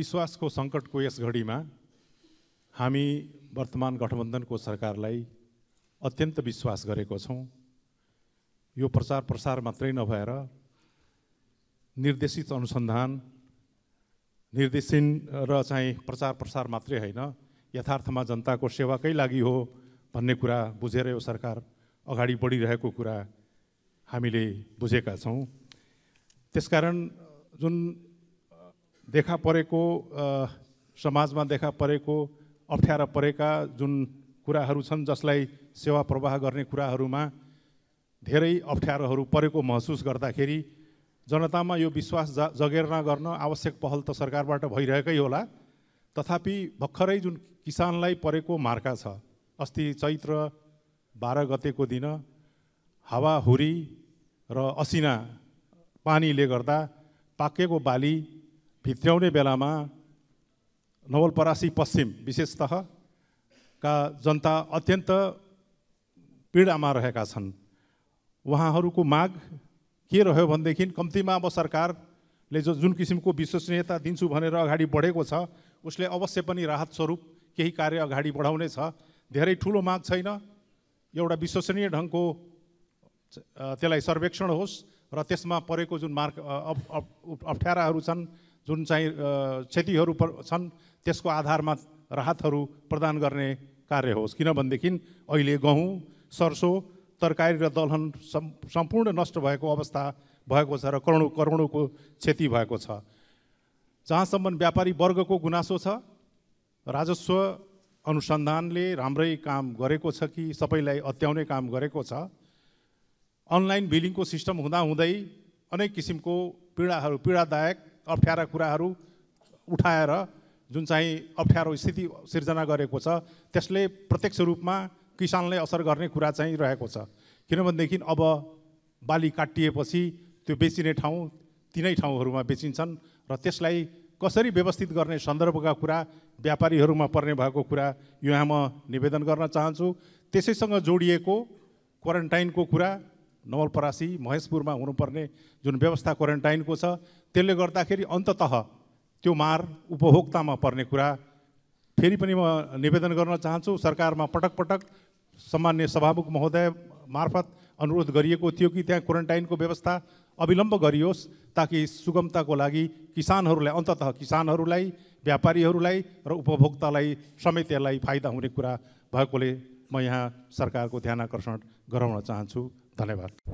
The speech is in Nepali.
विश्वासको सङ्कटको यस घडीमा हामी वर्तमान गठबन्धनको सरकारलाई अत्यन्त विश्वास गरेको छौँ यो प्रचार प्रसार मात्रै नभएर निर्देशित अनुसन्धान निर्देशन र चाहिँ प्रचार प्रसार मात्रै होइन यथार्थमा जनताको सेवाकै लागि हो भन्ने कुरा बुझेर यो सरकार अगाडि बढिरहेको कुरा हामीले बुझेका छौँ त्यसकारण जुन देखा परेको समाजमा देखा परेको अप्ठ्यारा परेका जुन कुराहरू छन् जसलाई सेवा प्रवाह गर्ने कुराहरूमा धेरै अप्ठ्यारोहरू परेको महसुस गर्दाखेरि जनतामा यो विश्वास जगेर्ना गर्न आवश्यक पहल त सरकारबाट भइरहेकै होला तथापि भर्खरै जुन किसानलाई परेको मार्का छ अस्ति चैत्र बाह्र गतेको दिन हावाहुरी र असिना पानीले गर्दा पाकेको बाली भित्राउने बेलामा नवलपरासी पश्चिम विशेषतः का जनता अत्यन्त पीडामा रहेका छन् उहाँहरूको माग के रह्यो भनेदेखि कम्तीमा अब सरकारले जो जुन किसिमको विश्वसनीयता दिन्छु भनेर अगाडि बढेको छ उसले अवश्य पनि राहत स्वरूप केही कार्य अगाडि छ धेरै ठुलो माग छैन एउटा विश्वसनीय ढङ्गको त्यसलाई सर्वेक्षण होस् र त्यसमा परेको जुन मार्क अप्ठ्याराहरू छन् जुन चाहिँ क्षतिहरू छन् त्यसको आधारमा राहतहरू प्रदान गर्ने कार्य होस् किनभनेदेखि अहिले गहुँ सरसो तरकारी र दलहन सम्पूर्ण नष्ट भएको अवस्था भएको छ र करोडौँ करोडौँको क्षति भएको छ जहाँसम्म व्यापारी वर्गको गुनासो छ राजस्व अनुसन्धानले राम्रै काम गरेको छ कि सबैलाई अत्याउने काम गरेको छ अनलाइन बिलिङको सिस्टम हुँदाहुँदै अनेक किसिमको पीडाहरू पीडादायक अप्ठ्यारा कुराहरू उठाएर जुन चाहिँ अप्ठ्यारो स्थिति सिर्जना गरेको छ त्यसले प्रत्यक्ष रूपमा किसानलाई असर गर्ने कुरा चाहिँ रहेको छ किनभनेदेखि अब बाली काटिएपछि त्यो बेचिने ठाउँ तिनै ठाउँहरूमा बेचिन्छन् र त्यसलाई कसरी व्यवस्थित गर्ने सन्दर्भका कुरा व्यापारीहरूमा पर्ने भएको कुरा यहाँ म निवेदन गर्न चाहन्छु त्यसैसँग जोडिएको क्वारेन्टाइनको कुरा नवलपरासी महेशपुरमा हुनुपर्ने जुन व्यवस्था क्वारेन्टाइनको छ त्यसले गर्दाखेरि अन्ततः त्यो मार उपभोक्तामा पर्ने कुरा फेरि पनि म निवेदन गर्न चाहन्छु सरकारमा पटक पटक सामान्य सभामुख महोदय मार्फत अनुरोध गरिएको थियो कि त्यहाँ क्वारेन्टाइनको व्यवस्था अविलम्ब गरियोस् ताकि सुगमताको लागि किसानहरूलाई अन्ततः किसानहरूलाई व्यापारीहरूलाई र उपभोक्तालाई समेत यसलाई फाइदा हुने कुरा भएकोले म यहाँ सरकारको ध्यान आकर्षण गराउन चाहन्छु धन्यवाद